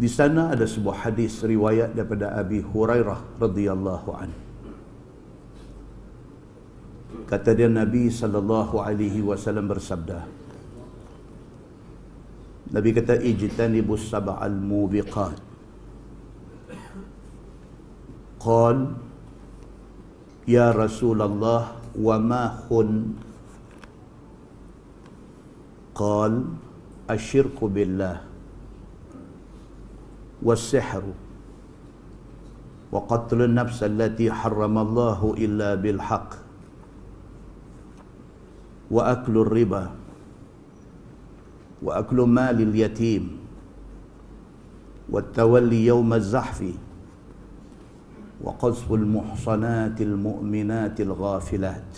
Di sana ada sebuah hadis riwayat daripada Abi Hurairah radhiyallahu an. Kata dia Nabi sallallahu alaihi wasallam bersabda. Nabi kata ijtanibus sab'al mubiqat. Qal Ya Rasulullah wa ma hun Qal Asyirku billah والسحر وقتل النفس التي حرم الله إلا بالحق وأكل الربا وأكل مال اليتيم والتولي يوم الزحف وقذف المحصنات المؤمنات الغافلات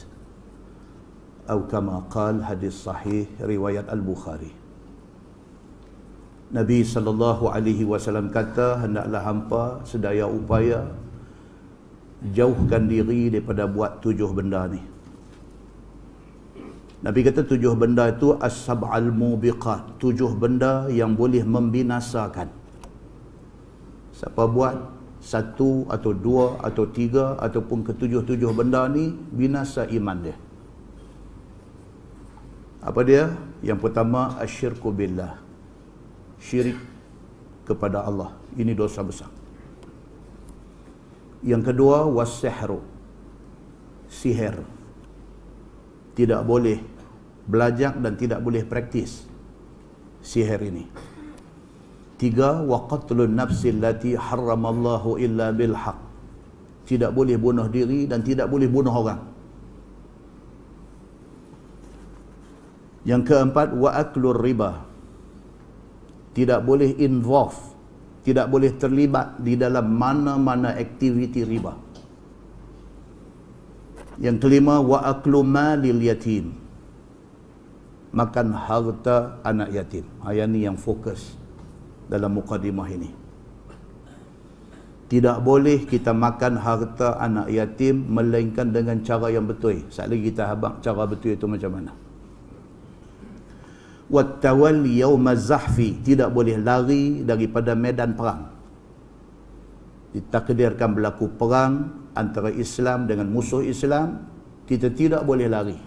أو كما قال حديث صحيح رواية البخاري Nabi sallallahu alaihi wasallam kata hendaklah hampa sedaya upaya jauhkan diri daripada buat tujuh benda ni. Nabi kata tujuh benda itu as-sab'al mubiqah, tujuh benda yang boleh membinasakan. Siapa buat satu atau dua atau tiga ataupun ketujuh-tujuh benda ni binasa iman dia. Apa dia? Yang pertama asyirku billah syirik kepada Allah. Ini dosa besar. Yang kedua, wassihru. Sihir. Tidak boleh belajar dan tidak boleh praktis sihir ini. Tiga, waqatlun nafsil lati haramallahu illa bilhaq. Tidak boleh bunuh diri dan tidak boleh bunuh orang. Yang keempat, waaklur riba tidak boleh involve tidak boleh terlibat di dalam mana-mana aktiviti riba. Yang kelima wa aklu malil yatim. Makan harta anak yatim. Ayat ha, ini yang fokus dalam mukadimah ini. Tidak boleh kita makan harta anak yatim melainkan dengan cara yang betul. Sekali kita habaq cara betul itu macam mana wattawalli yawma zahfi tidak boleh lari daripada medan perang ditakdirkan berlaku perang antara Islam dengan musuh Islam kita tidak boleh lari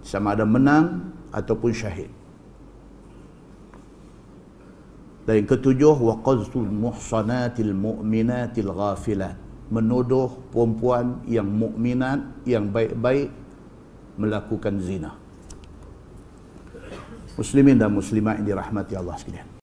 sama ada menang ataupun syahid dan yang ketujuh waqazul muhsanatil mu'minatil ghafilat menuduh perempuan yang mukminat yang baik-baik melakukan zina muslimin dan Muslimah yang dirahmati Allah sekalian.